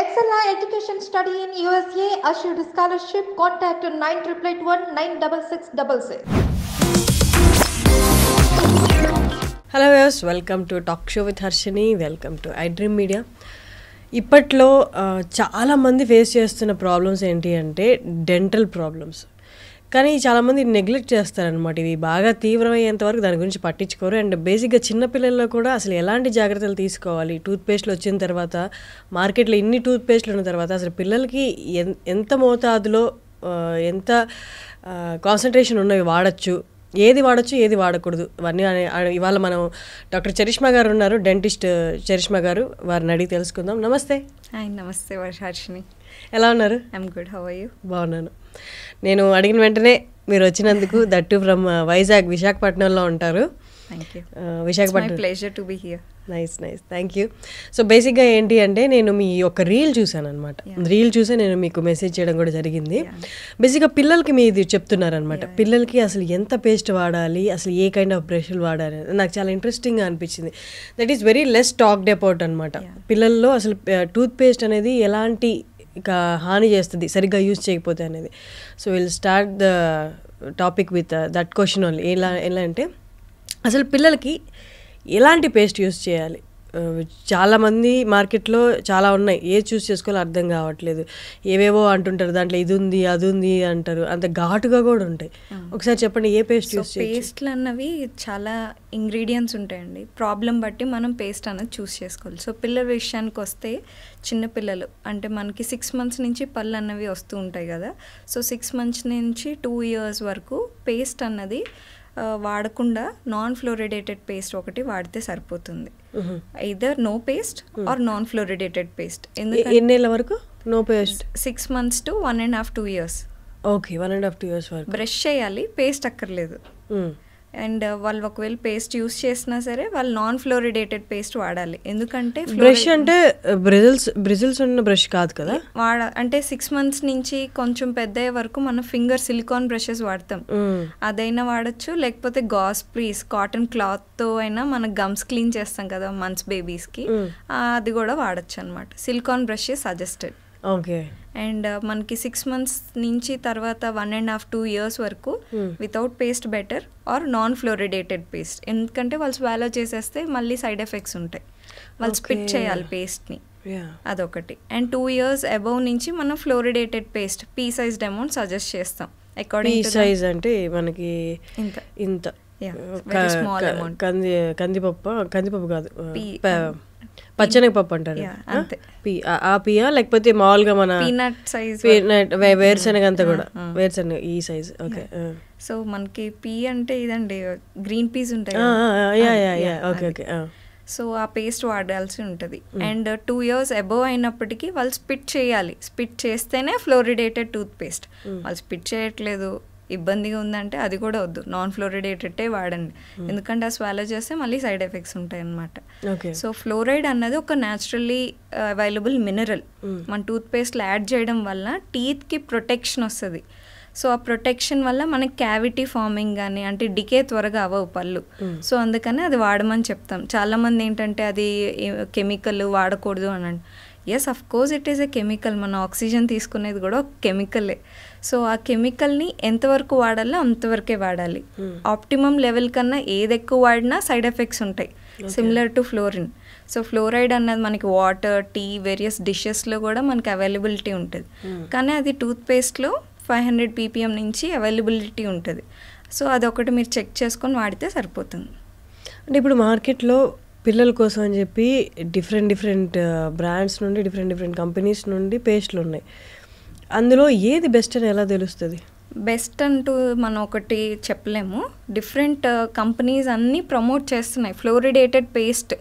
Excella Education Study in USA assured scholarship. Contact 9881 9666. Hello views welcome to talk show with Harshini welcome to I dream media ఇప్పట్లో చాలామంది face చేస్తున్న problems ఏంటి అంటే dental problems కానీ చాలామంది neglect చేస్తారనమాట ఇవి బాగా తీవ్రమయ్యేంత వరకు దాని గురించి పట్టించుకోరు అండ్ బేసిక్గా చిన్నపిల్లల్లో కూడా అసలు ఎలాంటి జాగ్రత్తలు తీసుకోవాలి టూత్పేస్ట్లు వచ్చిన తర్వాత మార్కెట్లో ఇన్ని టూత్పేస్ట్లు ఉన్న తర్వాత అసలు పిల్లలకి ఎంత మోతాదులో ఎంత కాన్సన్ట్రేషన్ ఉన్నవి వాడచ్చు ఏది వాడచ్చు ఏది వాడకూడదు ఇవన్నీ ఇవాళ మనం డాక్టర్ చరిష్మా గారు ఉన్నారు డెంటిస్ట్ చరిష్మా గారు వారిని అడిగి తెలుసుకుందాం నమస్తే హాయ్ నమస్తే వర్షార్షిని ఎలా ఉన్నారు I'm good how are you బాగున్నాను నేను అడిగిన వెంటనే మీరు వచ్చినందుకు దట్టు ఫ్రమ్ uh, వైజాగ్ విశాఖపట్నంలో ఉంటారు uh, Visakhapatnam be here nice nice thank you so బేసిక్గా ఏంటి అంటే నేను మీ యొక్క రీల్ చూశాను అనమాట రీల్ చూసే నేను మీకు మెసేజ్ చేయడం కూడా జరిగింది బేసిక్గా పిల్లలకి మీ ఇది చెప్తున్నారనమాట పిల్లలకి అసలు ఎంత పేస్ట్ వాడాలి అసలు ఏ కైండ్ ఆఫ్ బ్రష్లు వాడాలి నాకు చాలా ఇంట్రెస్టింగ్గా అనిపించింది that is very less talked about అనమాట పిల్లల్లో అసలు టూత్ uh, పేస్ట్ అనేది ఎలాంటి ఇక హాని చేస్తుంది సరిగ్గా యూజ్ చేయకపోతే అనేది so will start the topic with that question only ఎలా ఎలా అంటే అసలు పిల్లలకి ఎలాంటి పేస్ట్ యూస్ చేయాలి చాలామంది మార్కెట్లో చాలా ఉన్నాయి ఏ చూస్ చేసుకోవాలో అర్థం కావట్లేదు ఏవేవో అంటుంటారు దాంట్లో ఇది ఉంది అది ఉంది అంటారు అంత ఘాటుగా కూడా ఉంటాయి ఒకసారి చెప్పండి ఏ పేస్ట్ యూస్ పేస్ట్లు అన్నవి చాలా ఇంగ్రీడియంట్స్ ఉంటాయండి ప్రాబ్లం బట్టి మనం పేస్ట్ అన్నది చూస్ చేసుకోవాలి సో పిల్లల విషయానికి వస్తే చిన్నపిల్లలు అంటే మనకి సిక్స్ మంత్స్ నుంచి పళ్ళు అన్నవి వస్తూ ఉంటాయి కదా సో సిక్స్ మంత్స్ నుంచి టూ ఇయర్స్ వరకు పేస్ట్ అన్నది వాడకుండా నాన్ ఫ్లోరిడేటెడ్ పేస్ట్ ఒకటి వాడితే సరిపోతుంది either no paste or non fluoridated paste ఎన్నేళ్ళ వరకు no paste six months to one and half two years okay one and half two years వరకు బ్రష్ చేయాలి పేస్ట్ అక్కర్లేదు hmm. అండ్ వాళ్ళు ఒకవేళ పేస్ట్ యూస్ చేసినా సరే వాళ్ళు నాన్ ఫ్లోరిడేటెడ్ పేస్ట్ వాడాలి ఎందుకంటే బ్రష్ అంటే బ్రిజిల్స్ బ్రిజిల్స్ ఉన్న బ్రష్ కాదు కదా వాడ అంటే సిక్స్ మంత్స్ నుంచి కొంచెం పెద్ద వరకు మనం ఫింగర్ సిలికాన్ బ్రషెస్ వాడతాం అదైనా వాడచ్చు లేకపోతే గాస్ ప్రీస్ కాటన్ క్లాత్ తో అయినా మన గమ్స్ క్లీన్ చేస్తాం కదా మంత్స్ బేబీస్ కి అది కూడా వాడచ్చు అనమాట silicone brush suggested okay and uh, మనకి సిక్స్ మంత్స్ నుంచి తర్వాత one and half two years వరకు without paste better or non fluoridated paste ఎందుకంటే వాళ్ళు స్వాలో చేసేస్తే మళ్ళీ సైడ్ ఎఫెక్ట్స్ ఉంటాయి వాళ్ళు స్పిట్ చేయాలి పేస్ట్ని అదొకటి అండ్ టూ ఇయర్స్ అబౌవ్ నుంచి మనం fluoridated paste pea sized amount suggest చేస్తాం సైజ్ అంటే మనకి ఇంత ఇంత కంది కందిపప్పు కందిపప్పు కాదు పప్పు అంటారు ఆ పియా లేకపోతే మామూలుగా మన పీనట్ వేరుశనగ అంతా కూడా వేరుశనగ ఈ సైజ్ ఓకే సో మనకి పీ అంటే ఇదండి గ్రీన్ పీస్ ఉంటాయి ఓకే ఓకే సో ఆ పేస్ట్ వాడాల్సి ఉంటుంది అండ్ టూ ఇయర్స్ అబోవ్ అయినప్పటికీ వాళ్ళు స్పిట్ చేయాలి స్పిట్ చేస్తేనే ఫ్లోరిడేటెడ్ టూత్ పేస్ట్ వాళ్ళు స్పిట్ చేయట్లేదు ఇబ్బందిగా ఉందంటే అది కూడా వద్దు నాన్ ఫ్లోరిడేటెడ్టే వాడండి hmm. ఎందుకంటే ఆ స్వాలో చేస్తే మళ్ళీ సైడ్ ఎఫెక్ట్స్ ఉంటాయి అనమాట సో ఫ్లోరైడ్ అన్నది ఒక న్యాచురల్లీ అవైలబుల్ మినరల్ hmm. మన టూత్ పేస్ట్లో యాడ్ చేయడం వల్ల టీత్కి ప్రొటెక్షన్ వస్తుంది సో ఆ ప్రొటెక్షన్ వల్ల మనకి క్యావిటీ ఫార్మింగ్ కానీ అంటే డికే త్వరగా అవ్వవు పళ్ళు hmm. సో అందుకని అది వాడమని చెప్తాం చాలామంది ఏంటంటే అది కెమికల్ వాడకూడదు అని అంటే yes of course it is a chemical మన ఆక్సిజన్ తీసుకునేది కూడా ఒక కెమికలే సో ఆ కెమికల్ని ఎంతవరకు వాడాలో అంతవరకే వాడాలి ఆప్టిమమ్ hmm. లెవెల్ కన్నా ఏది ఎక్కువ వాడినా సైడ్ ఎఫెక్ట్స్ ఉంటాయి similar to fluorine so fluoride అన్నది మనకి వాటర్ టీ వేరియస్ డిషెస్లో కూడా మనకి అవైలబిలిటీ ఉంటుంది hmm. కానీ అది టూత్పేస్ట్లో ఫైవ్ హండ్రెడ్ పీపీఎం నుంచి అవైలబిలిటీ ఉంటుంది సో అదొకటి మీరు చెక్ చేసుకొని వాడితే సరిపోతుంది అంటే ఇప్పుడు మార్కెట్లో పిల్లల కోసం అని చెప్పి డిఫరెంట్ డిఫరెంట్ బ్రాండ్స్ నుండి డిఫరెంట్ డిఫరెంట్ కంపెనీస్ నుండి పేస్ట్లు ఉన్నాయి అందులో ఏది బెస్ట్ అని ఎలా తెలుస్తుంది బెస్ట్ అంటూ మనం ఒకటి చెప్పలేము డిఫరెంట్ కంపెనీస్ అన్నీ ప్రమోట్ చేస్తున్నాయి fluoridated paste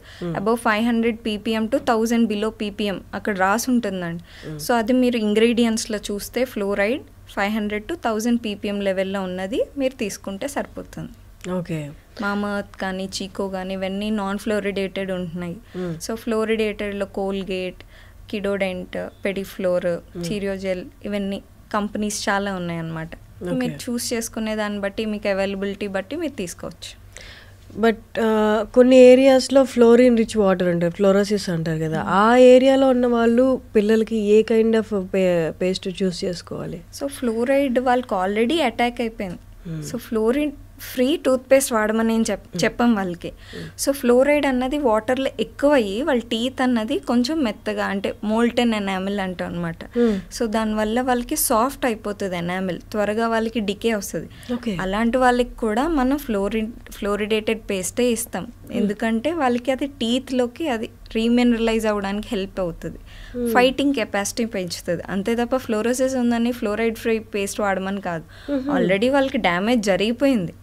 above five hundred PPM to thousand below PPM అక్కడ రాసి ఉంటుందండి సో అది మీరు ఇంగ్రీడియంట్స్లో చూస్తే fluoride five hundred to thousand PPM లెవెల్లో ఉన్నది మీరు తీసుకుంటే సరిపోతుంది ఓకే మామర్త్ కానీ చీకో కానీ ఇవన్నీ నాన్ ఫ్లోరిడేటెడ్ ఉంటున్నాయి సో hmm. ఫ్లోరిడేటెడ్లో కోల్గేట్ కిడోడెంట్ పెడిఫ్లోర్ hmm. చీరియోజెల్ ఇవన్నీ కంపెనీస్ చాలా ఉన్నాయన్నమాట మీరు చూస్ చేసుకునే దాన్ని బట్టి మీకు అవైలబిలిటీ బట్టి మీరు తీసుకోవచ్చు బట్ uh, కొన్ని ఏరియాస్లో ఫ్లోరిన్ రిచ్ వాటర్ అంటారు ఫ్లోరోసిస్ అంటారు కదా hmm. ఆ ఏరియాలో ఉన్న వాళ్ళు పిల్లలకి ఏ కైండ్ ఆఫ్ పేస్ట్ చూస్ చేసుకోవాలి సో ఫ్లోరైడ్ వాళ్ళకి ఆల్రెడీ అటాక్ అయిపోయింది సో ఫ్లోరిన్ ఫ్రీ టూత్పేస్ట్ వాడమని నేను చెప్ చెప్పాం వాళ్ళకి సో ఫ్లోరైడ్ అన్నది వాటర్లో ఎక్కువ అయ్యి వాళ్ళ టీత్ అన్నది కొంచెం మెత్తగా అంటే మోల్టెన్ ఎనామిల్ అంటాం అనమాట సో దానివల్ల వాళ్ళకి సాఫ్ట్ అయిపోతుంది ఎనామిల్ త్వరగా వాళ్ళకి డికే వస్తుంది అలాంటి వాళ్ళకి కూడా మనం ఫ్లోరి ఫ్లోరిడేటెడ్ పేస్టే ఇస్తాం ఎందుకంటే వాళ్ళకి అది టీత్లోకి అది రీమినరలైజ్ అవ్వడానికి హెల్ప్ అవుతుంది ఫైటింగ్ కెపాసిటీ పెంచుతుంది అంతే తప్ప ఫ్లోరోసిస్ ఉందని ఫ్లోరైడ్ ఫ్రీ పేస్ట్ వాడమని కాదు ఆల్రెడీ వాళ్ళకి డ్యామేజ్ జరిగిపోయింది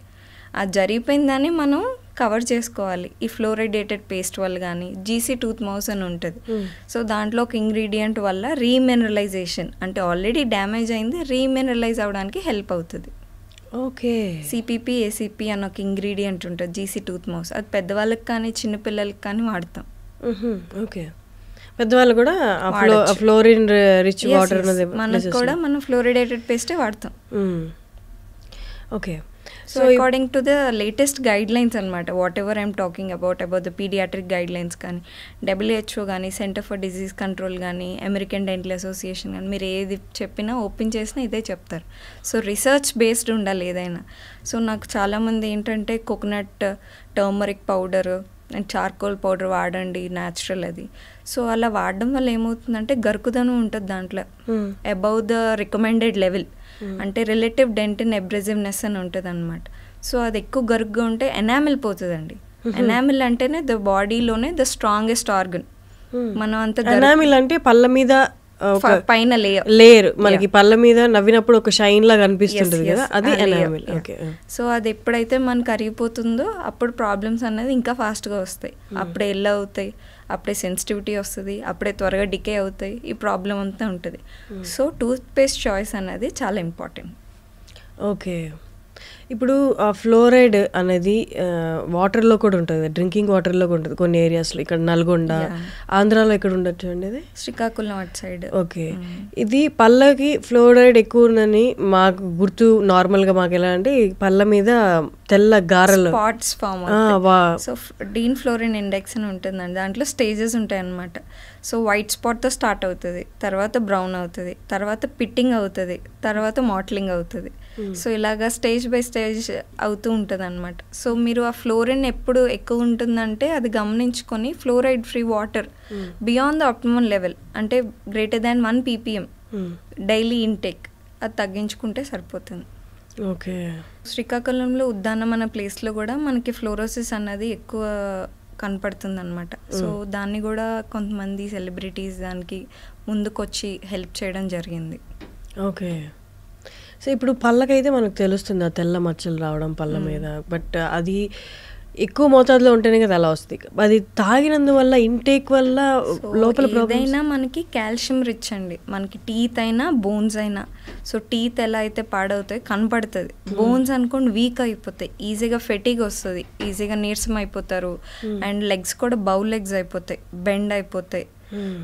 అది దాన్ని మనం కవర్ చేసుకోవాలి ఈ ఫ్లోరిడేటెడ్ పేస్ట్ వల్ల కానీ జీసీ టూత్ మౌస్ అని ఉంటుంది సో దాంట్లో ఒక ఇంగ్రీడియంట్ వల్ల రీమినరలైజేషన్ అంటే ఆల్రెడీ డ్యామేజ్ అయింది రీమినరలైజ్ అవడానికి హెల్ప్ అవుతుంది ఓకే సిపిపి ఏసిపి అని ఒక ఇంగ్రీడియంట్ ఉంటుంది జీసీ టూత్ మౌస్ అది పెద్దవాళ్ళకి కానీ చిన్నపిల్లలకి కానీ వాడతాం ఓకే పెద్దవాళ్ళు కూడా ఫ్లోరిన్ రిచ్ వాటర్ మనకు కూడా మనం ఫ్లోరిడేటెడ్ పేస్టే వాడతాం okay so according to the latest guidelines అనమాట whatever I'm talking about about the pediatric guidelines కానీ డబ్ల్యూహెచ్ఓ కానీ సెంటర్ ఫర్ డిజీజ్ కంట్రోల్ కానీ అమెరికన్ డెంటల్ అసోసియేషన్ కానీ మీరు ఏది చెప్పినా ఓపెన్ చేసినా ఇదే చెప్తారు సో రీసెర్చ్ బేస్డ్ ఉండాలి ఏదైనా సో నాకు చాలామంది ఏంటంటే coconut turmeric powder and charcoal powder వాడండి న్యాచురల్ అది సో అలా వాడడం వల్ల ఏమవుతుందంటే గరుకుదనం ఉంటుంది దాంట్లో above the recommended level Hmm. అంటే రిలేటివ్ డెంటిన్ ఎబ్రెజివ్నెస్ అని ఉంటుంది అనమాట సో అది ఎక్కువ గరుగ్గా ఉంటే ఎనామిల్ పోతుందండి ఎనామిల్ అంటేనే ద బాడీలోనే ద స్ట్రాంగెస్ట్ ఆర్గన్ మనం అంత ఎనామిల్ అంటే పళ్ళ మీద పైన లేయర్ మనకి పళ్ళ మీద నవ్వినప్పుడు ఒక షైన్ లాగా అనిపిస్తుంటుంది కదా అది ఎనామిల్ సో అది ఎప్పుడైతే మనకు అరిగిపోతుందో అప్పుడు ప్రాబ్లమ్స్ అనేది ఇంకా ఫాస్ట్గా వస్తాయి hmm. అప్పుడు ఎల్ అవుతాయి అప్పుడే సెన్సిటివిటీ వస్తుంది అప్పుడే త్వరగా డికే అవుతాయి ఈ ప్రాబ్లం అంతా ఉంటుంది సో టూత్ పేస్ట్ చాయిస్ అనేది చాలా ఇంపార్టెంట్ ఓకే ఇప్పుడు ఫ్లోరైడ్ అనేది వాటర్లో కూడా ఉంటుంది డ్రింకింగ్ వాటర్లో కూడా ఉంటుంది కొన్ని ఏరియాస్లో ఇక్కడ నల్గొండ ఆంధ్రాలో ఇక్కడ ఉండొచ్చు అండి ఇది శ్రీకాకుళం అటు సైడ్ ఓకే hmm. ఇది పళ్ళకి ఫ్లోరైడ్ ఎక్కువ ఉందని మాకు గుర్తు నార్మల్గా మాకు ఎలా అంటే పళ్ళ మీద తెల్ల గారెలు spots form so Dean fluorine index అని ఉంటుందండి దాంట్లో స్టేజెస్ ఉంటాయి అన్నమాట సో వైట్ స్పాట్తో స్టార్ట్ అవుతుంది తర్వాత బ్రౌన్ అవుతుంది తర్వాత పిట్టింగ్ అవుతుంది తర్వాత మోటలింగ్ అవుతుంది Hmm. సో ఇలాగా స్టేజ్ బై స్టేజ్ అవుతూ ఉంటుంది అనమాట సో మీరు ఆ ఫ్లోరిన్ ఎప్పుడు ఎక్కువ ఉంటుందంటే అది గమనించుకొని fluoride free water hmm. Beyond the optimum level అంటే greater than one PPM hmm. Daily intake అది తగ్గించుకుంటే సరిపోతుంది ఓకే శ్రీకాకుళంలో ఉద్దానం అన్న ప్లేస్లో కూడా మనకి ఫ్లోరోసిస్ అన్నది ఎక్కువ కనపడుతుంది అనమాట సో దాన్ని కూడా కొంతమంది సెలబ్రిటీస్ దానికి ముందుకొచ్చి హెల్ప్ చేయడం జరిగింది ఓకే సో ఇప్పుడు పళ్ళకైతే మనకు తెలుస్తుంది ఆ తెల్ల మచ్చలు రావడం పళ్ళ మీద బట్ అది ఎక్కువ మోతాదులో ఉంటేనే కదా అలా వస్తుంది అది తాగినందువల్ల ఇంటేక్ వల్ల లోపల ఏదైనా మనకి కాల్షియం రిచ్ అండి మనకి టీత్ అయినా బోన్స్ అయినా సో టీత్ ఎలా అయితే పాడవుతాయి కనపడుతుంది బోన్స్ అనుకోండి వీక్ అయిపోతాయి ఈజీగా ఫెటీగ్ వస్తుంది ఈజీగా నీరసం అయిపోతారు అండ్ లెగ్స్ కూడా బౌ లెగ్స్ అయిపోతాయి బెండ్ అయిపోతాయి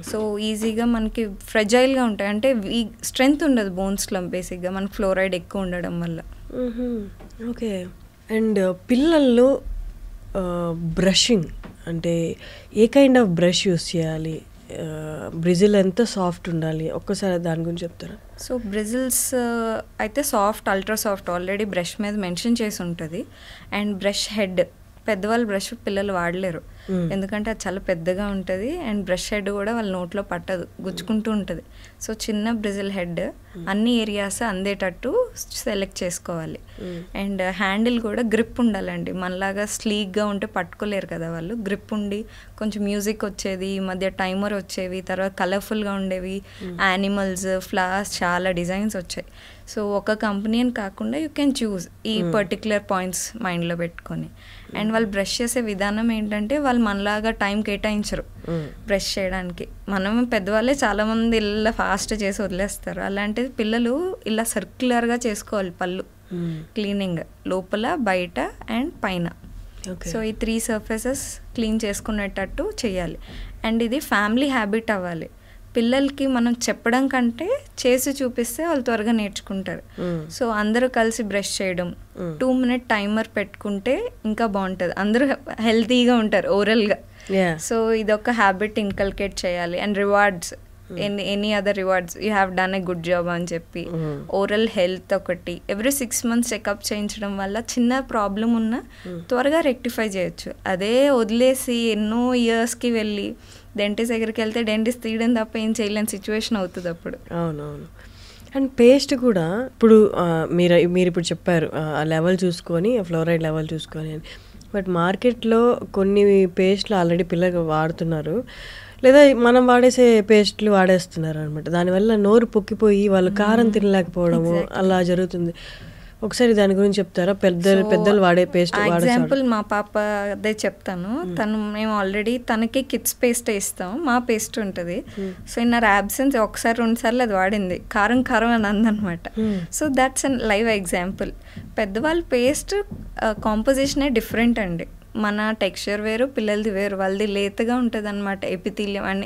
సో hmm. ఈజీగా మనకి ఫ్రెజైల్గా ఉంటాయి అంటే ఈ స్ట్రెంగ్త్ ఉండదు బోన్స్లో బేసిక్గా మనకి ఫ్లోరైడ్ ఎక్కువ ఉండడం వల్ల ఓకే hmm. అండ్ uh, పిల్లల్లో బ్రషింగ్ uh, అంటే a kind of brush use చేయాలి బ్రిజిల్ uh, ఎంత సాఫ్ట్ ఉండాలి ఒక్కసారి దాని గురించి చెప్తారా సో బ్రిజిల్స్ అయితే soft ultra soft already brush మీద మెన్షన్ చేసి ఉంటుంది అండ్ బ్రష్ హెడ్ పెద్దవాళ్ళు బ్రష్ పిల్లలు వాడలేరు ఎందుకంటే అది చాలా పెద్దగా ఉంటుంది అండ్ బ్రష్ హెడ్ కూడా వాళ్ళ నోట్లో పట్టదు గుచ్చుకుంటూ ఉంటుంది సో చిన్న బ్రిజిల్ హెడ్ అన్ని ఏరియాస్ అందేటట్టు సెలెక్ట్ చేసుకోవాలి అండ్ హ్యాండిల్ కూడా గ్రిప్ ఉండాలండి మనలాగా స్లీక్గా ఉంటే పట్టుకోలేరు కదా వాళ్ళు గ్రిప్ ఉండి కొంచెం మ్యూజిక్ వచ్చేది మధ్య టైమర్ వచ్చేవి తర్వాత కలర్ఫుల్గా ఉండేవి యానిమల్స్ ఫ్లవర్స్ చాలా డిజైన్స్ వచ్చాయి సో ఒక కంపెనీ అని కాకుండా యూ కెన్ చూస్ ఈ పర్టికులర్ పాయింట్స్ మైండ్లో పెట్టుకొని అండ్ వాళ్ళు బ్రష్ చేసే విధానం ఏంటంటే వాళ్ళు మనలాగా టైం కేటాయించరు బ్రష్ hmm. చేయడానికి మనం పెద్దవాళ్ళే చాలామంది ఇలా ఫాస్ట్ చేసి వదిలేస్తారు అలాంటిది పిల్లలు ఇలా సర్క్యులర్గా చేసుకోవాలి పళ్ళు క్లీనింగ్ hmm. లోపల బయట అండ్ పైన సో ఈ త్రీ సర్ఫేసెస్ క్లీన్ చేసుకునేటట్టు చేయాలి అండ్ ఇది ఫ్యామిలీ హ్యాబిట్ అవ్వాలి పిల్లలకి మనం చెప్పడం కంటే చేసి చూపిస్తే వాళ్ళు త్వరగా నేర్చుకుంటారు సో అందరూ కలిసి బ్రష్ చేయడం టూ మినిట్ టైమర్ పెట్టుకుంటే ఇంకా బాగుంటుంది అందరూ హెల్తీగా ఉంటారు ఓవరాల్గా సో ఇదొక హ్యాబిట్ ఇన్కల్కేట్ చేయాలి and rewards any any other rewards you have done a good job అని చెప్పి ఓరల్ hmm. హెల్త్ ఒకటి ఎవ్రీ సిక్స్ మంత్స్ చెకప్ చేయించడం వల్ల చిన్న ప్రాబ్లం ఉన్నా hmm. త్వరగా రెక్టిఫై చేయొచ్చు అదే వదిలేసి ఎన్నో ఇయర్స్కి వెళ్ళి డెంటిస్ట్ దగ్గరికి వెళ్తే డెంటిస్ట్ తీయడం తప్ప ఏం చేయలేని సిచ్యువేషన్ అవుతుంది అప్పుడు అవునవును అండ్ పేస్ట్ కూడా ఇప్పుడు మీరు మీరు ఇప్పుడు చెప్పారు ఆ లెవెల్ చూసుకొని ఫ్లోరైడ్ లెవెల్ చూసుకొని అని బట్ మార్కెట్లో కొన్ని పేస్ట్లు ఆల్రెడీ పిల్లలు వాడుతున్నారు లేదా మనం వాడేసే పేస్ట్లు వాడేస్తున్నారు అనమాట దానివల్ల నోరు పొక్కిపోయి వాళ్ళు కారం hmm. తినలేకపోవడము అలా జరుగుతుంది ఒకసారి దాని గురించి చెప్తారా పెద్దలు పెద్దలు వాడే పేస్ట్ ఎగ్జాంపుల్ మా పాప అదే చెప్తాను hmm. తను మేము ఆల్రెడీ తనకి కిడ్స్ పేస్ట్ ఇస్తాం మా పేస్ట్ ఉంటుంది సో ఇన్ ఆర్ యాబ్సెన్స్ ఒకసారి రెండుసార్లు అది వాడింది కారం కారం అని అందనమాట so that's an live example పెద్దవాళ్ళ పేస్ట్ కాంపోజిషనే డిఫరెంట్ అండి మన టెక్స్చర్ వేరు పిల్లలది వేరు వాళ్ళది లేతగా ఉంటుంది అనమాట ఎపితీలియం అని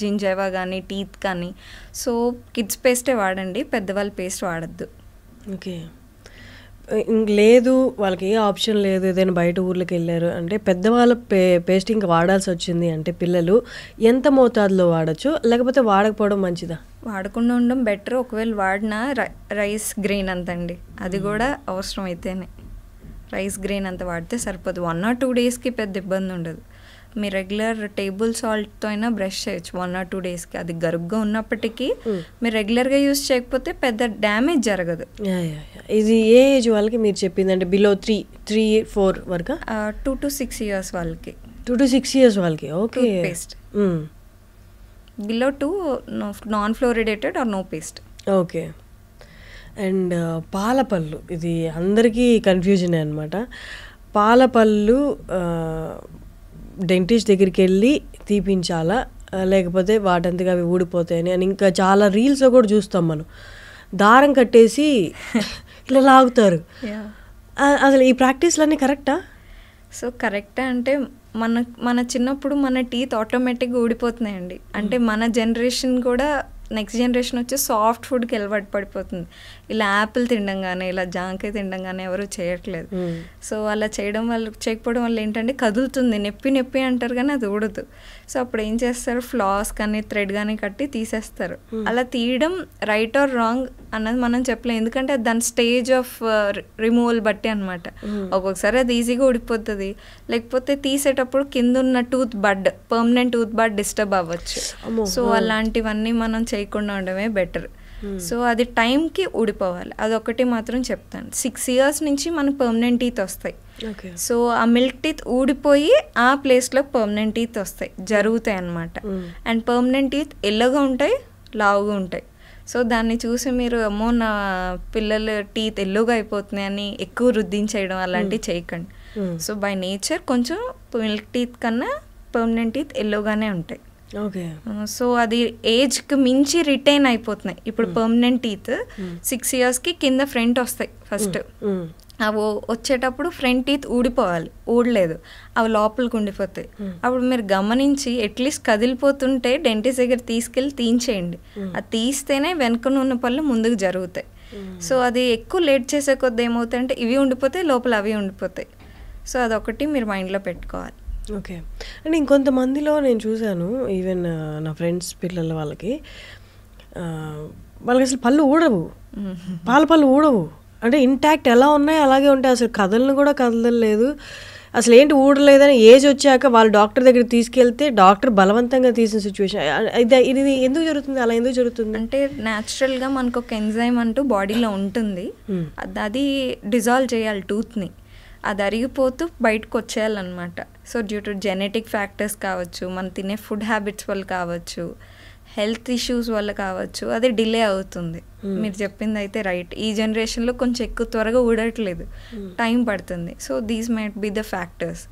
జింజైవా కానీ టీత్ కానీ సో కిడ్స్ పేస్టే వాడండి పెద్దవాళ్ళ పేస్ట్ వాడద్దు ఓకే లేదు వాళ్ళకి ఏ ఆప్షన్ లేదు ఏదైనా బయట ఊర్లోకి వెళ్ళారు అంటే పెద్దవాళ్ళ పే పేస్ట్ ఇంకా వాడాల్సి వచ్చింది అంటే పిల్లలు ఎంత మోతాదులో వాడచ్చు లేకపోతే వాడకపోవడం మంచిదా వాడకుండా ఉండడం బెటర్ ఒకవేళ వాడినా రైస్ గ్రెయిన్ అంతండి అది కూడా అవసరం అయితేనే రైస్ గ్రెయిన్ అంత వాడితే సరిపోదు వన్ ఆర్ టూ డేస్కి పెద్ద ఇబ్బంది ఉండదు మీ రెగ్యులర్ టేబుల్ సాల్ట్తో అయినా బ్రష్ చేయొచ్చు వన్ ఆర్ టూ డేస్కి అది గరుగ్గా ఉన్నప్పటికీ hmm. మీరు రెగ్యులర్గా యూస్ చేయకపోతే పెద్ద డ్యామేజ్ జరగదు ఇది ఏ ఏజ్ వాళ్ళకి మీరు అంటే బిలో త్రీ త్రీ ఫోర్ వరకు టూ టు సిక్స్ ఇయర్స్ వాళ్ళకి టూ టు సిక్స్ ఇయర్స్ వాళ్ళకి okay paste below two non fluoridated or no paste okay and పాలపళ్ళు ఇది అందరికీ కన్ఫ్యూజనే అనమాట పాలపళ్ళు డెంటిస్ట్ దగ్గరికి వెళ్ళి తీపించాలా లేకపోతే వాటంతగా అవి ఊడిపోతాయని అని ఇంకా చాలా రీల్స్లో కూడా చూస్తాం మనం దారం కట్టేసి ఇట్లా లాగుతారు అసలు ఈ ప్రాక్టీస్లన్నీ కరెక్టా సో కరెక్టా అంటే మన మన చిన్నప్పుడు మన టీత్ ఆటోమేటిక్గా ఊడిపోతున్నాయండి అంటే hmm. మన జనరేషన్ కూడా నెక్స్ట్ జనరేషన్ వచ్చి సాఫ్ట్ ఫుడ్కి అలవాటు పడిపోతుంది ఇలా యాపిల్ తినడం కానీ ఇలా జాంకాయ తినడం కానీ ఎవరు చేయట్లేదు సో అలా చేయడం వల్ల చేయకపోవడం వల్ల ఏంటంటే కదులుతుంది నొప్పి నొప్పి అంటారు కానీ అది ఊడదు సో అప్పుడు ఏం చేస్తారు ఫ్లాస్ కానీ థ్రెడ్ కానీ కట్టి తీసేస్తారు అలా తీయడం రైట్ ఆర్ రాంగ్ అన్నది మనం చెప్పలేం ఎందుకంటే దాని స్టేజ్ ఆఫ్ రిమూవల్ బట్టి అనమాట ఒక్కొక్కసారి అది ఈజీగా ఊడిపోతుంది లేకపోతే తీసేటప్పుడు కింద ఉన్న tooth bud permanent tooth bud disturb అవ్వచ్చు సో అలాంటివన్నీ మనం చేయకుండా ఉండడమే బెటర్ సో hmm. అది టైంకి ఊడిపోవాలి అదొకటి మాత్రం చెప్తాను సిక్స్ ఇయర్స్ నుంచి మనకు పర్మనెంట్ టీత్ వస్తాయి సో ఆ మిల్క్ టీత్ ఊడిపోయి ఆ ప్లేస్లో పర్మనెంట్ టీత్ వస్తాయి జరుగుతాయి అనమాట అండ్ పర్మనెంట్ టీత్ ఎల్లగా ఉంటాయి లావుగా ఉంటాయి సో దాన్ని చూసి మీరు అమ్మో నా పిల్లలు టీత్ ఎల్లుగా అయిపోతున్నాయి అని ఎక్కువ రుద్దించేయడం అలాంటివి hmm. చేయకండి సో బై నేచర్ కొంచెం మిల్క్ టీత్ కన్నా పర్మనెంట్ టీత్ ఎల్లోగానే ఉంటాయి ఓకే సో uh, అది ఏజ్కి మించి రిటైన్ అయిపోతున్నాయి ఇప్పుడు పర్మనెంట్ టీత్ సిక్స్ ఇయర్స్కి కింద ఫ్రంట్ వస్తాయి ఫస్ట్ hmm. hmm. అవి వచ్చేటప్పుడు ఫ్రంట్ టీత్ ఊడిపోవాలి ఊడలేదు అవి లోపలికి ఉండిపోతాయి hmm. అప్పుడు మీరు గమనించి అట్లీస్ట్ కదిలిపోతుంటే డెంటిస్ట్ దగ్గర తీసుకెళ్ళి తీయించేయండి అది తీస్తేనే వెనుకను ఉన్న పళ్ళు ముందుకు జరుగుతాయి సో అది ఎక్కువ లేట్ చేసే కొద్ది ఏమవుతాయంటే ఇవి ఉండిపోతాయి లోపల అవి ఉండిపోతాయి సో అదొకటి మీరు మైండ్లో పెట్టుకోవాలి ఓకే. అంటే ఇంకొంతమందిలో నేను చూశాను ఈవెన్ నా ఫ్రెండ్స్ పిల్లల వాళ్ళకి వాళ్ళకి అసలు పళ్ళు ఊడవు. పాల పళ్ళు ఊడవు. అంటే ఇంటాక్ట్ ఎలా ఉన్నాయో అలాగే ఉంటాయి. అసలు కదలను కూడా కదలలేదు. అసలు ఏంటి ఊడలేదని వచ్చాక వాళ్ళు డాక్టర్ దగ్గర తీసుకెళ్తే డాక్టర్ బలవంతంగా తీసిన సిచ్యువేషన్. ఇది ఇది ఎందుకు జరుగుతుంది? అలా ఎందుకు జరుగుతుంది? అంటే మనకు మనకొక ఎంజైమ్ అంటూ బాడీలో ఉంటుంది. అది డిజాల్వ్ చేయాలి టూత్‌ని. అది అరిగిపోతూ బయటకు వచ్చేయాలన్నమాట so due to genetic factors కావచ్చు మనం తినే ఫుడ్ హ్యాబిట్స్ వల్ల కావచ్చు హెల్త్ ఇష్యూస్ వల్ల కావచ్చు అది డిలే అవుతుంది hmm. మీరు చెప్పింది అయితే రైట్ ఈ జనరేషన్లో కొంచెం ఎక్కువ త్వరగా ఊడట్లేదు టైం hmm. పడుతుంది so these might be the factors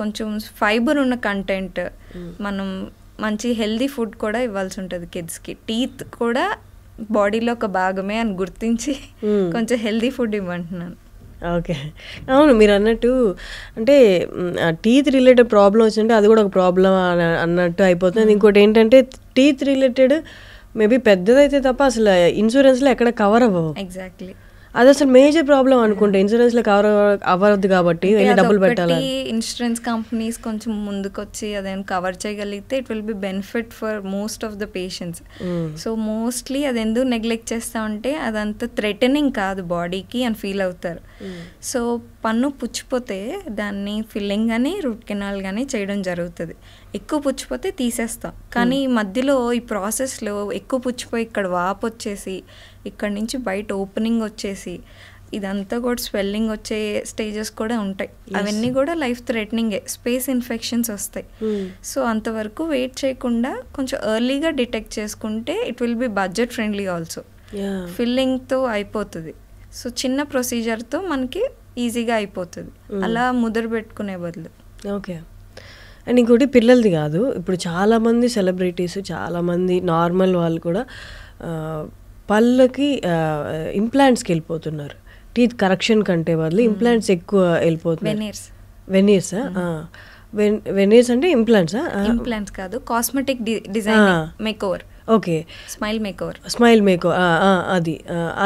కొంచెం ఫైబర్ ఉన్న కంటెంట్ hmm. మనం మంచి హెల్దీ ఫుడ్ కూడా ఇవ్వాల్సి ఉంటుంది కిడ్స్కి టీత్ కూడా బాడీలో ఒక భాగమే అని గుర్తించి కొంచెం హెల్దీ ఫుడ్ ఇవ్వంటున్నాను ఓకే. అవును. మీరు అన్నట్టు అంటే ఆ టీత్ రిలేటెడ్ ప్రాబ్లం వచ్చింటే అది కూడా ఒక ప్రాబ్లం అని అన్నట్టు అయిపోతుంది. ఇంకోటి ఏంటంటే టీత్ రిలేటెడ్ మేబీ పెద్దదైతే తప్ప అసలు ఇన్సూరెన్స్లో ఎక్కడ కవర్ అవ్వవు. ఎగ్జాక్ట్‌లీ. అది అసలు మేజర్ ప్రాబ్లం అనుకుంటే ఇన్సూరెన్స్ లో కవర్ అవ్వద్దు కాబట్టి డబ్బులు పెట్టాలి ఇన్సూరెన్స్ కంపెనీస్ కొంచెం ముందుకొచ్చి అదేం కవర్ చేయగలిగితే it will be benefit for most of the patients so mostly అది ఎందుకు నెగ్లెక్ట్ చేస్తా ఉంటే అదంత థ్రెటనింగ్ కాదు బాడీకి అని ఫీల్ అవుతారు సో hmm. పన్ను పుచ్చిపోతే దాన్ని ఫిల్లింగ్ కానీ రూట్ కెనాల్ కానీ చేయడం జరుగుతుంది ఎక్కువ పుచ్చిపోతే తీసేస్తాం కానీ hmm. మధ్యలో ఈ ప్రాసెస్లో ఎక్కువ పుచ్చిపోయి ఇక్కడ వాపు వచ్చేసి ఇక్కడ నుంచి బయట ఓపెనింగ్ వచ్చేసి ఇదంతా కూడా స్వెల్లింగ్ వచ్చే స్టేజెస్ కూడా ఉంటాయి అవన్నీ కూడా లైఫ్ థ్రెటనింగే స్పేస్ ఇన్ఫెక్షన్స్ వస్తాయి hmm. సో అంతవరకు వెయిట్ చేయకుండా కొంచెం ఎర్లీగా డిటెక్ట్ చేసుకుంటే it will be budget friendly also ఫిల్లింగ్తో అయిపోతుంది సో చిన్న ప్రొసీజర్తో మనకి ఈజీగా అయిపోతుంది hmm. అలా ముద్ర పెట్టుకునే బదులు ఓకే అండ్ ఇంకోటి పిల్లలది కాదు ఇప్పుడు చాలామంది సెలబ్రిటీస్ చాలామంది నార్మల్ వాళ్ళు కూడా పళ్ళకి ఇంప్లాంట్స్కి వెళ్ళిపోతున్నారు టీత్ కరెక్షన్ కంటే వాళ్ళు ఇంప్లాంట్స్ hmm. ఎక్కువ వెళ్ళిపోతున్నారు వెనీర్స్ వెనీర్స్ hmm. అంటే ఇంప్లాంట్స్ ఇంప్లాంట్స్ కాదు cosmetic design makeover okay smile makeover smile make అది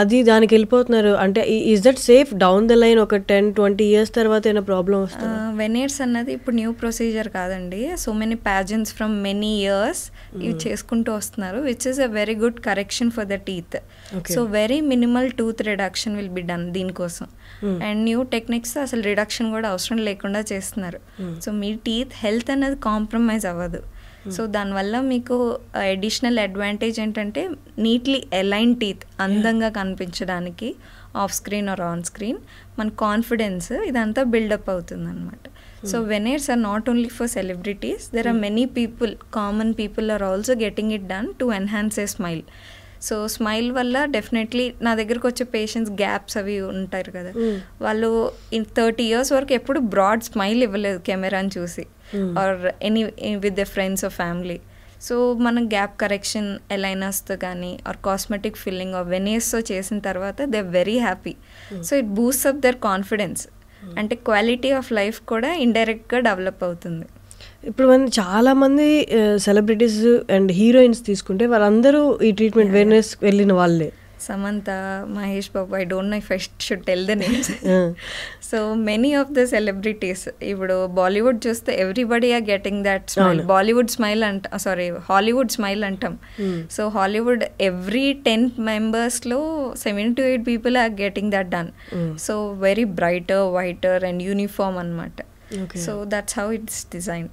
అది దానికి వెళ్ళిపోతున్నారు అంటే is that safe down the line ఒక టెన్ ట్వంటీ ఇయర్స్ తర్వాత ఏమైనా ప్రాబ్లం వస్తుంది వెన్ ఇయర్స్ అన్నది ఇప్పుడు న్యూ ప్రొసీజర్ కాదండి so many patients from many years ఇవి hmm. చేసుకుంటూ వస్తున్నారు which is a very good correction for the teeth so very minimal tooth reduction will be done దీనికోసం అండ్ న్యూ టెక్నిక్స్ అసలు reduction కూడా అవసరం లేకుండా చేస్తున్నారు సో hmm. మీ టీత్ హెల్త్ అనేది కాంప్రమైజ్ అవ్వదు సో దానివల్ల మీకు అడిషనల్ అడ్వాంటేజ్ ఏంటంటే నీట్లీ ఎలైన్ టీత్ అందంగా కనిపించడానికి off screen or on screen మన కాన్ఫిడెన్స్ ఇదంతా బిల్డప్ అవుతుంది అనమాట so veneers are not only for celebrities there are many people common people are also getting it done to enhance a smile so smile వల్ల definitely నా దగ్గరకు వచ్చే patients gaps అవి ఉంటారు కదా hmm. వాళ్ళు ఇన్ థర్టీ ఇయర్స్ వరకు ఎప్పుడు బ్రాడ్ స్మైల్ ఇవ్వలేదు కెమెరాని చూసి or any with the friends or family so మనం గ్యాప్ కరెక్షన్ ఎలైనర్స్తో కానీ ఆర్ కాస్మెటిక్ ఫిల్లింగ్ ఆర్ వెనియర్స్తో చేసిన తర్వాత they very happy so it boost up their confidence అంటే క్వాలిటీ ఆఫ్ లైఫ్ కూడా ఇండైరెక్ట్గా డెవలప్ అవుతుంది ఇప్పుడు మనం చాలామంది సెలబ్రిటీస్ అండ్ హీరోయిన్స్ తీసుకుంటే వాళ్ళందరూ ఈ ట్రీట్మెంట్ వెర్నెస్ వెళ్ళిన వాళ్ళే Samantha Mahesh Babu I don't know first should tell the names so many of the celebrities ఇప్పుడు బాలీవుడ్ చూస్తే everybody are getting that smile Bollywood smile అంట సారీ హాలీవుడ్ స్మైల్ అంటాం సో హాలీవుడ్ ఎవ్రీ టెన్ మెంబర్స్లో seven to eight people are getting that done so very brighter whiter and uniform అనమాట so that's how it's design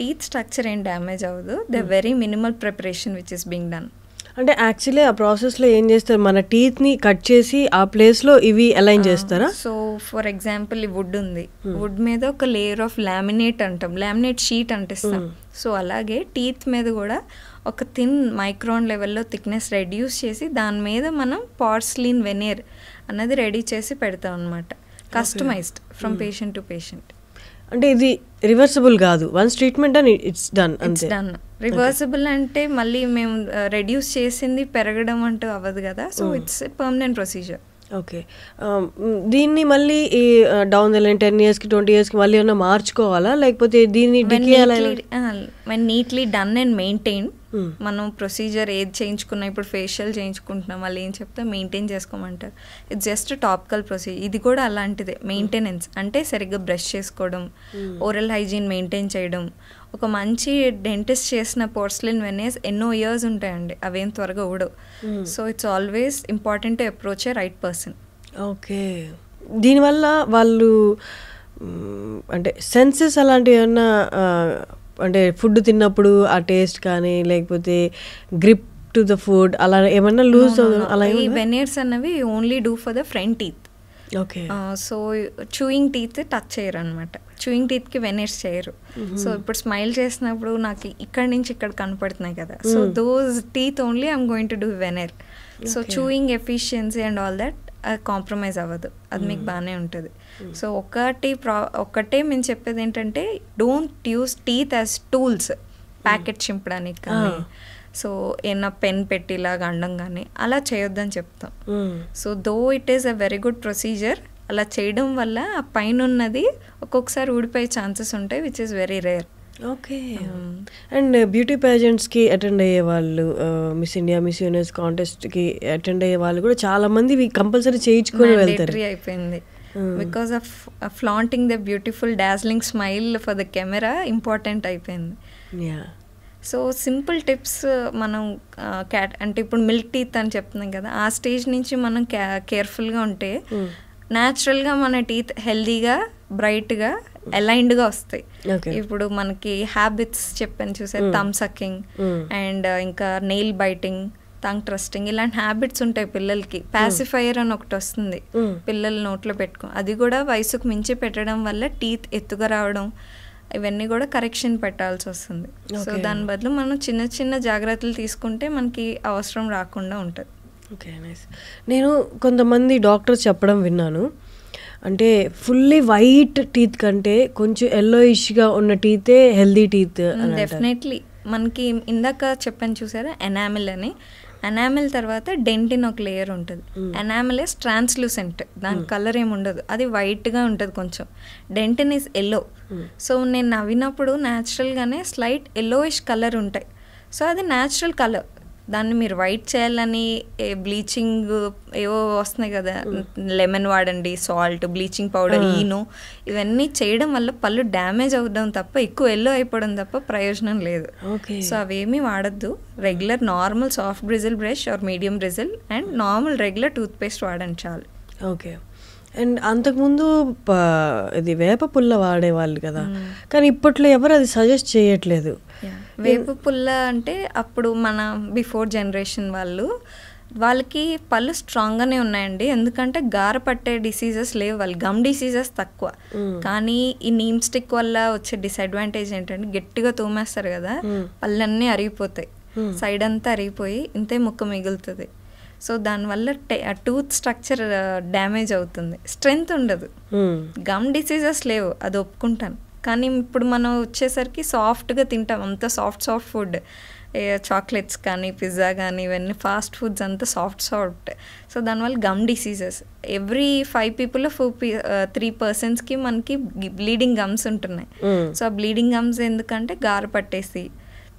teeth structure ఏం damage అవ్వదు the very minimal preparation which is being done అంటే actually ఆ ప్రాసెస్లో ఏం చేస్తారు మన టీత్ని cut చేసి ఆ ప్లేస్లో ఇవి అలైన్ చేస్తారా సో ఫర్ ఎగ్జాంపుల్ ఈ వుడ్ ఉంది వుడ్ hmm. మీద ఒక లేయర్ ఆఫ్ లామినేట్ అంటాం లామినేట్ షీట్ అంటిస్తాం సో hmm. అలాగే టీత్ మీద కూడా ఒక థిన్ మైక్రాన్ లెవెల్లో థిక్నెస్ రెడ్యూస్ చేసి దాని మీద మనం పార్స్లీన్ వెనేర్ అన్నది రెడీ చేసి పెడతాం అనమాట customised from patient to patient అంటే ఇది రివర్సిబుల్ కాదు once treatment and it's done it's done reversible అంటే మళ్ళీ మేము రెడ్యూస్ చేసింది పెరగడం అంటూ అవ్వదు కదా so it's permanent procedure okay దీన్ని మళ్ళీ ఈ డౌన్ ద లైన్ టెన్ ఇయర్స్కి ట్వంటీ ఇయర్స్కి మళ్ళీ ఏమైనా మార్చుకోవాలా లేకపోతే దీన్ని మేము నీట్లీ డన్ అండ్ మెయింటైన్ మనం ప్రొసీజర్ ఏది చేయించుకున్నా ఇప్పుడు ఫేషియల్ చేయించుకుంటున్నాం వాళ్ళు ఏం చెప్తే మెయింటైన్ చేసుకోమంటారు ఇట్స్ జస్ట్ టాపికల్ ప్రొసీజర్ ఇది కూడా అలాంటిదే మెయింటెనెన్స్ అంటే సరిగ్గా బ్రష్ చేసుకోవడం ఓరల్ హైజీన్ మెయింటైన్ చేయడం ఒక మంచి డెంటిస్ట్ చేసిన పోర్స్లిన్ వెనేస్ ఎన్నో ఇయర్స్ ఉంటాయండి అవేం త్వరగా ఊడవు so it's always important approach a right person okay దీనివల్ల వాళ్ళు అంటే సెన్సెస్ అలాంటివి ఏమన్నా అంటే ఫుడ్ తిన్నప్పుడు ఆ టేస్ట్ కానీ లేకపోతే గ్రిప్ టు ద ఫుడ్ అలా ఏమన్నా లూజ్ అలా ఈ వెనేర్స్ అన్నవి only do for the front teeth okay so chewing teeth touch చేయరు అనమాట చూయింగ్ టీత్కి వెనర్స్ చేయరు సో mm-hmm. ఇప్పుడు స్మైల్ చేసినప్పుడు నాకు ఇక్కడ నుంచి ఇక్కడ కనపడుతున్నాయి కదా so those teeth only I'm going to do veneer so chewing efficiency and all that compromise అవ్వదు అది మీకు mm. బాగానే ఉంటుంది సో mm. ఒకటి ప్రా ఒకటే మేము చెప్పేది ఏంటంటే don't use teeth as tools packet చింపడానికి కానీ సో ah. ఏమన్నా పెన్ పెట్టి ఇలాగ అండం కానీ అలా చేయొద్దని చెప్తాం so though it is a very good procedure అలా చేయడం వల్ల ఆ పైన ఉన్నది ఒక్కొక్కసారి ఊడిపోయే ఛాన్సెస్ ఉంటాయి which is very rare okay hmm. And beauty పేజెంట్స్కి అటెండ్ అయ్యే వాళ్ళు మిస్ ఇండియా మిస్ యూనివర్స్ కాంటెస్ట్కి అటెండ్ అయ్యే వాళ్ళు కూడా చాలా మంది కంపల్సరీ చేయించుకొని వెళ్తారు అయిపోయింది because of flaunting the beautiful dazzling smile for the camera important అయిపోయింది సో సింపుల్ టిప్స్ మనం క్యాట్ అంటే ఇప్పుడు మిల్క్ టీత్ అని చెప్తున్నాం కదా ఆ స్టేజ్ నుంచి మనం కేర్ఫుల్గా ఉంటే hmm. న్యాచురల్గా మన టీత్ హెల్దీగా బ్రైట్గా అలైన్డ్గా వస్తాయి ఇప్పుడు మనకి హ్యాబిట్స్ చెప్పాను చూసే థమ్ సకింగ్ అండ్ ఇంకా నెయిల్ బైటింగ్ తంగ్ ట్రస్టింగ్ ఇలాంటి హ్యాబిట్స్ ఉంటాయి పిల్లలకి పాసిఫైయర్ అని ఒకటి వస్తుంది పిల్లలు నోట్లో పెట్టుకో అది కూడా వయసుకు మించి పెట్టడం వల్ల టీత్ ఎత్తుగా రావడం ఇవన్నీ కూడా కరెక్షన్ పెట్టాల్సి వస్తుంది సో దాని బదులు మనం చిన్న చిన్న జాగ్రత్తలు తీసుకుంటే మనకి అవసరం రాకుండా ఉంటుంది ఓకే నైస్ నేను కొంతమంది డాక్టర్స్ చెప్పడం విన్నాను అంటే ఫుల్లీ వైట్ టీత్ కంటే కొంచెం ఎల్లోయిష్గా ఉన్న టీతే హెల్దీ టీత్ డెఫినెట్లీ మనకి ఇందాక చెప్పాను చూసారా ఎనామిల్ అని ఎనామిల్ తర్వాత డెంటిన్ ఒక లేయర్ ఉంటుంది ఎనామిల్ ఇస్ ట్రాన్స్లూసెంట్ దాని కలర్ mm. ఏమి ఉండదు అది వైట్గా ఉంటుంది కొంచెం డెంటిన్ ఇస్ ఎల్లో సో నేను నవ్వినప్పుడు న్యాచురల్గానే స్లైట్ ఎల్లోయిష్ కలర్ ఉంటాయి సో అది న్యాచురల్ కలర్ దాన్ని మీరు వైట్ చేయాలని బ్లీచింగ్ ఏవో వస్తున్నాయి కదా లెమన్ వాడండి సాల్ట్ బ్లీచింగ్ పౌడర్ ఈను ఇవన్నీ చేయడం వల్ల పళ్ళు డ్యామేజ్ అవడం తప్ప ఎక్కువ ఎల్లో అయిపోవడం తప్ప ప్రయోజనం లేదు సో అవేమీ వాడద్దు regular normal soft bristle brush or medium bristle and normal regular toothpaste వాడండి చాలు ఓకే అండ్ అంతకుముందు ఇది వేప పుల్ల వాడేవాళ్ళు కదా కానీ ఇప్పట్లో ఎవరు అది సజెస్ట్ చేయట్లేదు వేప పుల్ల అంటే అప్పుడు మన బిఫోర్ జనరేషన్ వాళ్ళు వాళ్ళకి పళ్ళు స్ట్రాంగ్గానే ఉన్నాయండి ఎందుకంటే గార పట్టే డిసీజెస్ లేవు వాళ్ళు గమ్ డిసీజెస్ తక్కువ కానీ ఈ నీమ్ స్టిక్ వల్ల వచ్చే డిసడ్వాంటేజ్ ఏంటంటే గట్టిగా తోమేస్తారు కదా పళ్ళన్నీ అరిగిపోతాయి సైడ్ అంతా అరిగిపోయి ఇంతే ముక్క మిగులుతుంది సో దానివల్ల టూత్ స్ట్రక్చర్ డ్యామేజ్ అవుతుంది స్ట్రెంగ్త్ ఉండదు గమ్ డిసీజెస్ లేవు అది ఒప్పుకుంటాను కానీ ఇప్పుడు మనం వచ్చేసరికి సాఫ్ట్గా తింటాం అంత సాఫ్ట్ సాఫ్ట్ ఫుడ్ చాక్లెట్స్ కానీ పిజ్జా కానీ ఇవన్నీ ఫాస్ట్ ఫుడ్స్ అంతా సాఫ్ట్ సాఫ్ట్ సో దానివల్ల gum diseases every five people four పీ త్రీ పర్సన్స్కి మనకి బ్లీడింగ్ గమ్స్ ఉంటున్నాయి సో ఆ బ్లీడింగ్ గమ్స్ ఎందుకంటే గారు పట్టేసి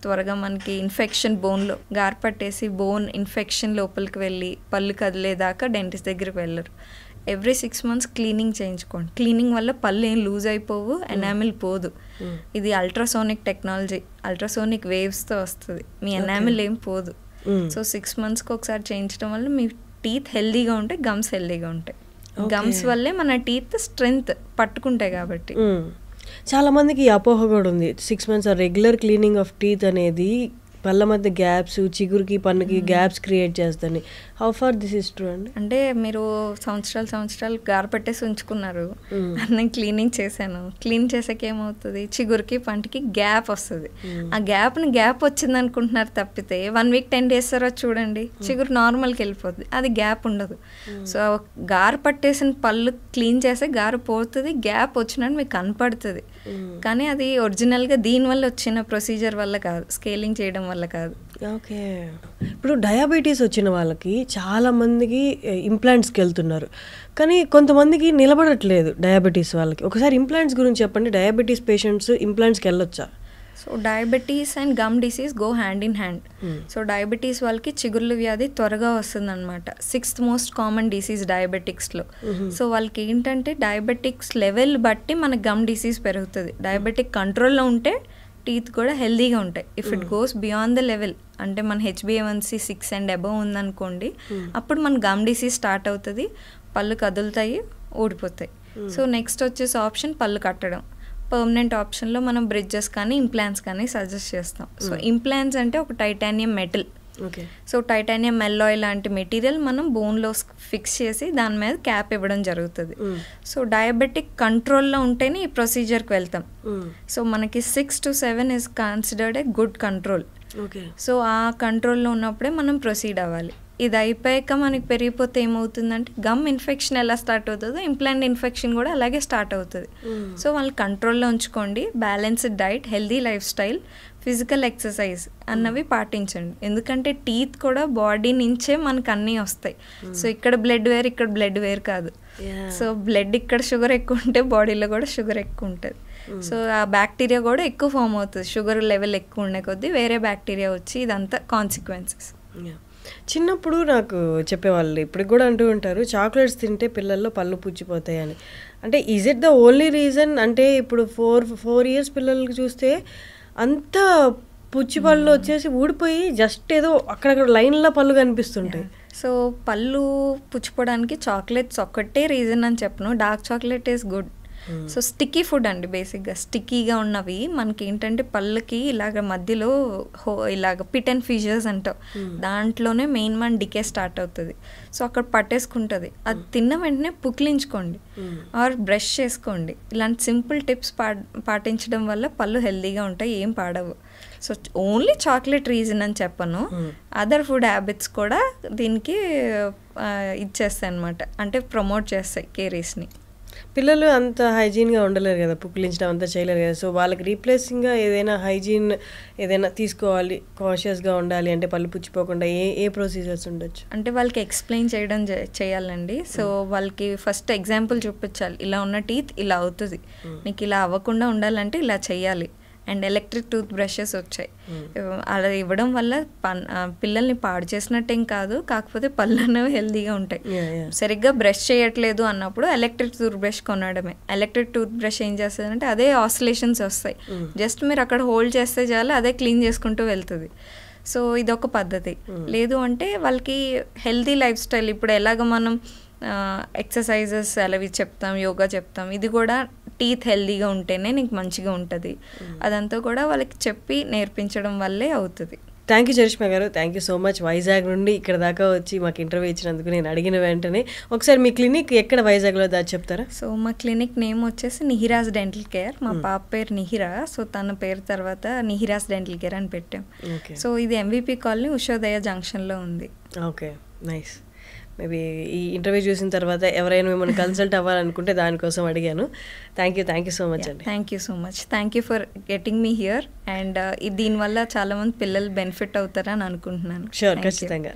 త్వరగా మనకి ఇన్ఫెక్షన్ బోన్లో గార్పట్టేసి బోన్ ఇన్ఫెక్షన్ లోపలికి వెళ్ళి పళ్ళు కదిలేదాకా డెంటిస్ట్ దగ్గరికి వెళ్ళరు ఎవ్రీ సిక్స్ మంత్స్ క్లీనింగ్ చేయించుకోండి క్లీనింగ్ వల్ల పళ్ళు ఏం లూజ్ అయిపోవు ఎనామిల్ పోదు ఇది అల్ట్రాసోనిక్ టెక్నాలజీ అల్ట్రాసోనిక్ వేవ్స్తో వస్తుంది మీ ఎనామిల్ ఏం పోదు సో సిక్స్ మంత్స్కి ఒకసారి చేయించడం వల్ల మీ టీత్ హెల్దీగా ఉంటాయి గమ్స్ హెల్దీగా ఉంటాయి గమ్స్ వల్లే మన టీత్ స్ట్రెంగ్త్ పట్టుకుంటాయి కాబట్టి చాలా మందికి అపోహ కూడా ఉంది సిక్స్ మంత్స్ ఆ రెగ్యులర్ క్లీనింగ్ ఆఫ్ టీత్ అనేది పళ్ళ మధ్య గ్యాప్స్ చిగురికి పన్నుకి గ్యాప్స్ క్రియేట్ చేస్తాయి how far this is true అండి అంటే మీరు సంవత్సరాలు సంవత్సరాలు గారు పెట్టేసి ఉంచుకున్నారు hmm. నేను క్లీనింగ్ చేశాను క్లీన్ చేసాక ఏమవుతుంది చిగురికి పంటకి గ్యాప్ వస్తుంది hmm. ఆ గ్యాప్ని గ్యాప్ వచ్చింది అనుకుంటున్నారు తప్పితే వన్ వీక్ టెన్ డేస్ తర్వాత చూడండి hmm. చిగురు నార్మల్కి వెళ్ళిపోతుంది అది గ్యాప్ ఉండదు సో గారు పట్టేసిన పళ్ళు క్లీన్ చేస్తే గారు పోతుంది గ్యాప్ వచ్చినట్టు మీకు కనపడుతుంది కానీ అది ఒరిజినల్గా దీనివల్ల వచ్చిన ప్రొసీజర్ వల్ల కాదు స్కేలింగ్ చేయడం వల్ల కాదు ఓకే ఇప్పుడు డయాబెటీస్ వచ్చిన వాళ్ళకి చాలామందికి ఇంప్లాంట్స్కి వెళ్తున్నారు కానీ కొంతమందికి నిలబడట్లేదు డయాబెటీస్ వాళ్ళకి ఒకసారి ఇంప్లాంట్స్ గురించి చెప్పండి డయాబెటీస్ పేషెంట్స్ ఇంప్లాంట్స్కి వెళ్ళొచ్చా so diabetes and gum disease go hand in hand hmm. So diabetes వాళ్ళకి చిగుర్లు వ్యాధి త్వరగా వస్తుందన్నమాట సిక్స్త్ మోస్ట్ కామన్ డిసీజ్ డయాబెటిక్స్లో hmm. సో వాళ్ళకి ఏంటంటే డయాబెటిక్స్ లెవెల్ బట్టి మన గమ్ డిసీజ్ పెరుగుతుంది డయాబెటిక్ కంట్రోల్లో ఉంటే టీత్ కూడా హెల్దీగా ఉంటాయి if it goes beyond the level అంటే మన హెచ్బిఏవన్సీ సిక్స్ అండ్ అబవ్ ఉందనుకోండి hmm. అప్పుడు మన గమ్ డిసీజ్ స్టార్ట్ అవుతుంది పళ్ళు కదులుతాయి ఓడిపోతాయి సో hmm. నెక్స్ట్ వచ్చేసి ఆప్షన్ పళ్ళు కట్టడం పర్మనెంట్ ఆప్షన్లో మనం బ్రిడ్జెస్ కానీ ఇంప్లాంట్స్ కానీ సజెస్ట్ చేస్తాం సో ఇంప్లాంట్స్ hmm. అంటే ఒక titanium metal so titanium alloy లాంటి మెటీరియల్ మనం బోన్లో ఫిక్స్ చేసి దాని మీద క్యాప్ ఇవ్వడం జరుగుతుంది సో డయాబెటిక్ కంట్రోల్లో ఉంటేనే ఈ ప్రొసీజర్కి వెళ్తాం సో మనకి six to seven is considered a good control so ఆ కంట్రోల్లో ఉన్నప్పుడే మనం ప్రొసీడ్ అవ్వాలి ఇది అయిపోయాక మనకి పెరిగిపోతే ఏమవుతుందంటే గమ్ ఇన్ఫెక్షన్ ఎలా స్టార్ట్ అవుతుందో ఇంప్లాంట్ ఇన్ఫెక్షన్ కూడా అలాగే స్టార్ట్ అవుతుంది సో వాళ్ళు కంట్రోల్లో ఉంచుకోండి balanced diet healthy lifestyle physical exercise అన్నవి పాటించండి ఎందుకంటే టీత్ కూడా బాడీ నుంచే మనకు అన్నీ వస్తాయి hmm. సో ఇక్కడ బ్లడ్ వేర్ ఇక్కడ బ్లడ్ వేర్ కాదు సో బ్లడ్ ఇక్కడ షుగర్ ఎక్కువ ఉంటే బాడీలో కూడా షుగర్ ఎక్కువ ఉంటుంది hmm. సో ఆ బ్యాక్టీరియా కూడా ఎక్కువ ఫామ్ అవుతుంది షుగర్ లెవెల్ ఎక్కువ ఉండే కొద్దీ వేరే బ్యాక్టీరియా వచ్చి ఇదంతా కాన్సిక్వెన్సెస్ చిన్నప్పుడు నాకు చెప్పేవాళ్ళు ఇప్పుడు కూడా అంటూ ఉంటారు చాక్లెట్స్ తింటే పిల్లల్లో పళ్ళు పుచ్చిపోతాయి అని అంటే is it the only reason అంటే ఇప్పుడు ఫోర్ ఫోర్ ఇయర్స్ పిల్లలకి చూస్తే అంతా పుచ్చి పళ్ళు hmm. వచ్చేసి ఊడిపోయి జస్ట్ ఏదో అక్కడక్కడ లైన్లో పళ్ళు కనిపిస్తుంటాయి సో పళ్ళు పుచ్చిపోవడానికి చాక్లెట్స్ ఒక్కటే రీజన్ అని చెప్పను dark chocolate is good so sticky food అండి బేసిక్గా స్టిక్కీగా ఉన్నవి మనకి ఏంటంటే పళ్ళకి ఇలాగ మధ్యలో హో ఇలాగ పిట్ అండ్ ఫిజర్స్ అంటావు hmm. దాంట్లోనే మెయిన్ మన డికే స్టార్ట్ అవుతుంది సో అక్కడ పట్టేసుకుంటుంది అది hmm. తిన్న వెంటనే పుక్లించుకోండి ఆర్ hmm. బ్రష్ చేసుకోండి ఇలాంటి సింపుల్ టిప్స్ పాటించడం వల్ల పళ్ళు హెల్దీగా ఉంటాయి ఏం పాడవు సో ఓన్లీ చాక్లెట్ రీజన్ అని చెప్పను అదర్ ఫుడ్ హ్యాబిట్స్ కూడా దీనికి ఇచ్చేస్తాయి అనమాట అంటే ప్రమోట్ చేస్తాయి కేరీస్ని పిల్లలు అంత హైజీన్గా ఉండలేరు కదా పుక్కిలించడం అంతా చేయలేరు కదా సో వాళ్ళకి రీప్లేసింగ్గా ఏదైనా హైజీన్ ఏదైనా తీసుకోవాలి కాన్షియస్గా ఉండాలి అంటే పళ్ళు పుచ్చిపోకుండా ఏ ఏ ప్రొసీజర్స్ ఉండొచ్చు అంటే వాళ్ళకి ఎక్స్ప్లెయిన్ చేయడం చేయాలండి సో hmm. వాళ్ళకి ఫస్ట్ ఎగ్జాంపుల్ చూపించాలి ఇలా ఉన్న టీత్ ఇలా అవుతుంది hmm. నీకు ఇలా అవ్వకుండా ఉండాలంటే ఇలా చేయాలి అండ్ ఎలక్ట్రిక్ టూత్ బ్రషెస్ వచ్చాయి అలా ఇవ్వడం వల్ల పిల్లల్ని పాడు చేసినట్టేం కాదు కాకపోతే పళ్ళు అనేవి హెల్దీగా ఉంటాయి సరిగ్గా బ్రష్ చేయట్లేదు అన్నప్పుడు ఎలక్ట్రిక్ టూత్ బ్రష్ కొనడమే ఎలక్ట్రిక్ టూత్ బ్రష్ ఏం చేస్తుంది అంటే అదే ఆసిలేషన్స్ వస్తాయి జస్ట్ మీరు అక్కడ హోల్డ్ చేస్తే చాలా అదే క్లీన్ చేసుకుంటూ వెళ్తుంది సో ఇదొక పద్ధతి లేదు అంటే వాళ్ళకి హెల్దీ లైఫ్ స్టైల్ ఇప్పుడు ఎలాగ మనం ఎక్సర్సైజెస్ అలావి చెప్తాం యోగా చెప్తాం ఇది కూడా టీత్ హెల్దీగా ఉంటేనే నీకు మంచిగా ఉంటుంది hmm. అదంతా కూడా వాళ్ళకి చెప్పి నేర్పించడం వల్లే అవుతుంది thank you Charishma garu thank you so much Vizag నుండి ఇక్కడ దాకా వచ్చి మాకు ఇంటర్వ్యూ ఇచ్చినందుకు నేను అడిగిన వెంటనే ఒకసారి మీ క్లినిక్ ఎక్కడ వైజాగ్లో దాచి చెప్తారా సో మా క్లినిక్ నేమ్ వచ్చేసి నిహిరాజ్ డెంటల్ కేర్ మా hmm. పాప పేరు నిహిరా సో తన పేరు తర్వాత నిహిరాజ్ డెంటల్ కేర్ అని పెట్టాం సో ఇది ఎంవిపి కాలనీ ఉషోదయ జంక్షన్లో ఉంది ఓకే నైస్ మేబీ ఈ ఇంటర్వ్యూ చూసిన తర్వాత ఎవరైనా మిమ్మల్ని కన్సల్ట్ అవ్వాలనుకుంటే దానికోసం అడిగాను thank you thank you so much అండి thank you so much thank you for getting me here and దీనివల్ల చాలామంది పిల్లలు బెనిఫిట్ అవుతారని అనుకుంటున్నాను షూర్ ఖచ్చితంగా